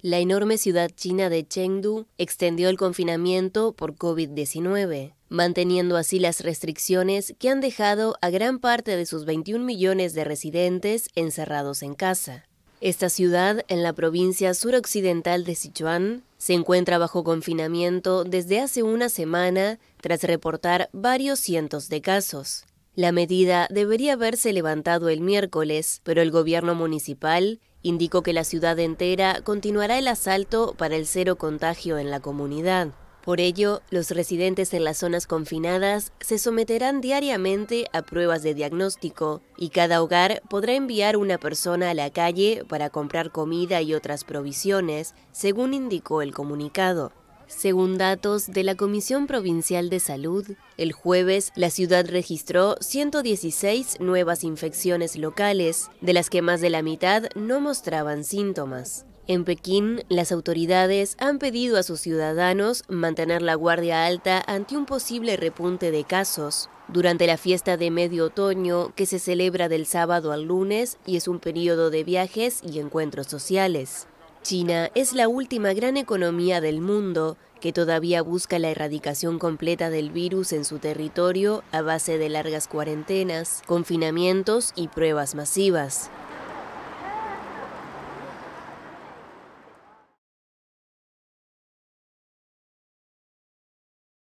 La enorme ciudad china de Chengdu extendió el confinamiento por COVID-19, manteniendo así las restricciones que han dejado a gran parte de sus 21 millones de residentes encerrados en casa. Esta ciudad, en la provincia suroccidental de Sichuan, se encuentra bajo confinamiento desde hace una semana tras reportar varios cientos de casos. La medida debería haberse levantado el miércoles, pero el gobierno municipal indicó que la ciudad entera continuará el asalto para el cero contagio en la comunidad. Por ello, los residentes en las zonas confinadas se someterán diariamente a pruebas de diagnóstico y cada hogar podrá enviar una persona a la calle para comprar comida y otras provisiones, según indicó el comunicado. Según datos de la Comisión Provincial de Salud, el jueves la ciudad registró 116 nuevas infecciones locales, de las que más de la mitad no mostraban síntomas. En Pekín, las autoridades han pedido a sus ciudadanos mantener la guardia alta ante un posible repunte de casos. Durante la fiesta de medio otoño, que se celebra del sábado al lunes y es un periodo de viajes y encuentros sociales. China es la última gran economía del mundo que todavía busca la erradicación completa del virus en su territorio a base de largas cuarentenas, confinamientos y pruebas masivas.